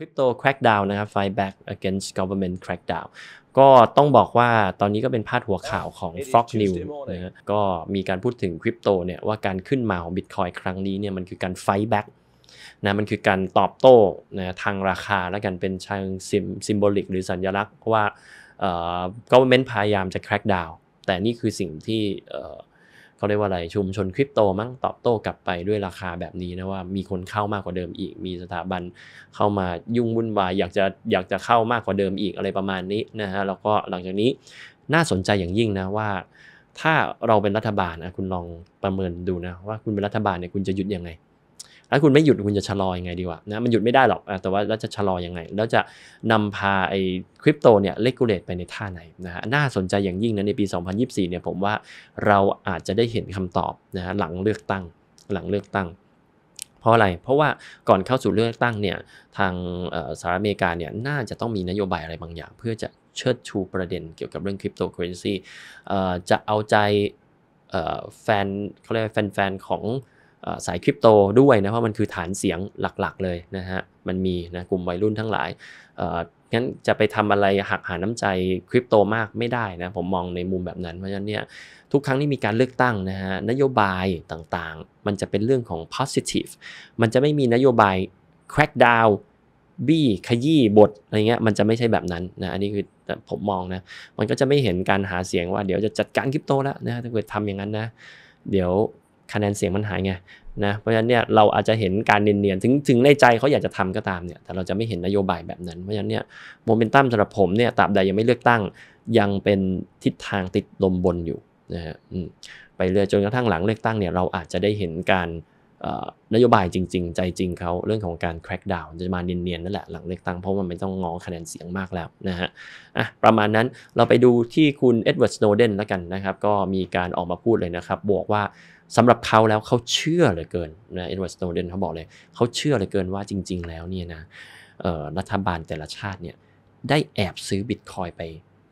คริปโตแครกดาวนะครับ Fight Back Against Government Crackdown ก็ต้องบอกว่าตอนนี้ก็เป็นพาดหัวข่าวของ Fox News นะฮะก็มีการพูดถึงคริปโตเนี่ยว่าการขึ้นมาของ Bitcoin ครั้งนี้เนี่ยมันคือการ Fight Back นะมันคือการตอบโต้นะทางราคาและกันเป็นเชิงซิมโบลิกหรือสัญญลักษณ์ว่าเอ่อ government พยายามจะ crack down แต่นี่คือสิ่งที่เขาเรียกว่าอะไรชุมชนคริปโตมั้งตอบโต้กลับไปด้วยราคาแบบนี้นะว่ามีคนเข้ามากกว่าเดิมอีก มีสถาบันเข้ามายุ่งวุ่นวายอยากจะอยากจะเข้ามากกว่าเดิมอีกอะไรประมาณนี้นะฮะแล้วก็หลังจากนี้น่าสนใจอย่างยิ่งนะว่า ถ้าเราเป็นรัฐบาลนะคุณลองประเมินดูนะว่า คุณเป็นรัฐบาลเนี่ยคุณจะหยุดยังไงถ้าคุณไม่หยุดคุณจะชะลอยังไงดีวะนะมันหยุดไม่ได้หรอกแต่ว่าเราจะชะลอยังไงแล้วจะนำพาไอ้คริปโตเนี่ยเลกูเลตไปในท่าไหนนะฮะน่าสนใจอย่างยิ่งนะในปี 2024เนี่ยผมว่าเราอาจจะได้เห็นคำตอบนะฮะหลังเลือกตั้งหลังเลือกตั้ง เพราะอะไรเพราะว่าก่อนเข้าสู่เลือกตั้งเนี่ยทางสหรัฐอเมริกาเนี่ยน่าจะต้องมีนโยบายอะไรบางอย่างเพื่อจะเชิดชูประเด็นเกี่ยวกับเรื่องคริปโตเคอเรนซีจะเอาใจแฟนเขาเรียกแฟนแฟนของสายคริปโตด้วยนะเพราะมันคือฐานเสียงหลักๆเลยนะฮะมันมีนะกลุ่มวัยรุ่นทั้งหลายงั้นจะไปทำอะไรหักหาน้ำใจคริปโต มากไม่ได้นะผมมองในมุมแบบนั้นเพราะฉะนั้นเนี่ยทุกครั้งที่มีการเลือกตั้งนะฮะนโยบายต่างๆ มันจะเป็นเรื่องของ positive มันจะไม่มีนโยบาย crack down บี้ขยี้บทอะไรเงี้ยมันจะไม่ใช่แบบนั้นนะอันนี้คือผมมองนะมันก็จะไม่เห็นการหาเสียงว่าเดี๋ยวจะจัดการคริปโตแล้วนะถ้าเกิดทำอย่างนั้นนะเดี๋ยวคะแนนเสียงมันหายไงนะ เพราะฉะนั้นเนี่ยเราอาจจะเห็นการเนียนๆ ถึงถึงในใจเขาอยากจะทำก็ตามเนี่ย แต่เราจะไม่เห็นนโยบายแบบนั้น เพราะฉะนั้นเนี่ยโมเมนตัมสำหรับผมเนี่ยตราบใดยังไม่เลือกตั้ง ยังเป็นทิศทางติดลมบนอยู่นะฮะไปเรื่อยจนกระทั่งหลังเลือกตั้งเนี่ยเราอาจจะได้เห็นการนโยบายจริง ๆ ใจจริงเขาเรื่องของการ crack down จะมาเนียนๆนั่นแหละหลังเลือกตั้งเพราะมันไม่ต้องงอคะแนนเสียงมากแล้วนะฮะอ่ะประมาณนั้นเราไปดูที่คุณเอ็ดเวิร์ด สโนเดนแล้วกันนะครับก็มีการออกมาพูดเลยนะครับบอกว่าสำหรับเขาแล้วเขาเชื่อเหลือเกินนะเอ็ดเวิร์ด สโนเดนเขาบอกเลยเขาเชื่อเหลือเกินว่าจริงๆแล้วเนี่ยนะรัฐบาลแต่ละชาติเนี่ยได้แอบซื้อบิตคอยไป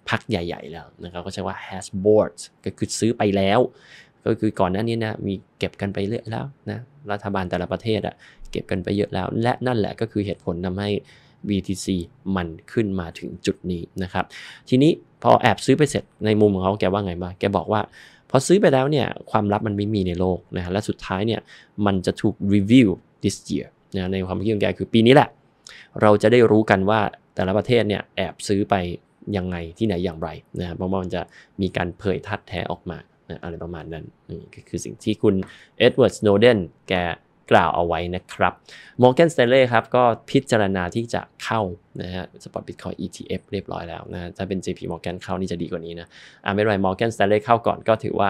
พักใหญ่ๆ แล้วนะครับก็ใช้ว่า has bought ก็คือซื้อไปแล้วก็คือก่อนหน้านี้นะมีเก็บกันไปเยอะแล้วนะรัฐบาลแต่ละประเทศอะเก็บกันไปเยอะแล้ว และนั่นแหละก็คือเหตุผลทำให้ BTC มันขึ้นมาถึงจุดนี้นะครับทีนี้พอแอบซื้อไปเสร็จในมุมของเขาแกว่าไงบ้างแกบอกว่าพอซื้อไปแล้วเนี่ยความลับมันไม่มีในโลกนะฮะและสุดท้ายเนี่ยมันจะถูก review this year นะในความคิดของแกคือปีนี้แหละ เราจะได้รู้กันว่าแต่ละประเทศเนี่ยแอบซื้อไปยังไงที่ไหนอย่างไรนะเพราะว่ามันจะมีการเผยทัดแท้ออกมานะอะไรประมาณนั้นนี่ก็คือสิ่งที่คุณเอ็ดเวิร์ดสโนเดนแกกล่าวเอาไว้นะครับอร์แกนสเตลเล่ครับก็พิจารณาที่จะเข้านะฮะสปอตบิตคอย ETF เรียบร้อยแล้วนะถ้าเป็น JP Morgan เข้านี่จะดีกว่านี้นะอ่าไม่ไรมอไร์แกนสเตลเล่เข้าก่อนก็ถือว่า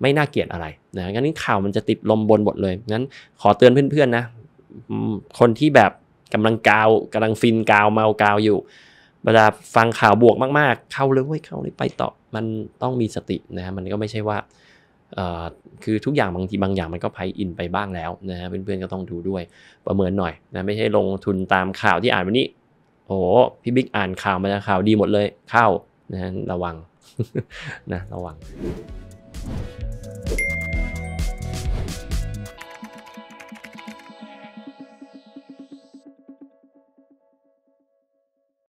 ไม่น่าเกลียดอะไรนะงั้นข่าวมันจะติดลมบนหมดเลยงั้นขอเตือนเพื่อนๆนะคนที่แบบกำลังกาวกำลังฟินกาวเมากาวอยู่เวลาฟังข่าวบวกมากๆ เข้าเลยเว้ยเข้าเลยไปต่อมันต้องมีสตินะฮะมันก็ไม่ใช่ว่าคือทุกอย่างบางทีบางอย่างมันก็ไพอินไปบ้างแล้วนะฮะเพื่อนๆก็ต้องดูด้วยประเมินหน่อยนะไม่ใช่ลงทุนตามข่าวที่อ่านวันนี้โอ้พี่บิ๊กอ่านข่าวมาข่าวดีหมดเลยเข้านะระวังนะระวัง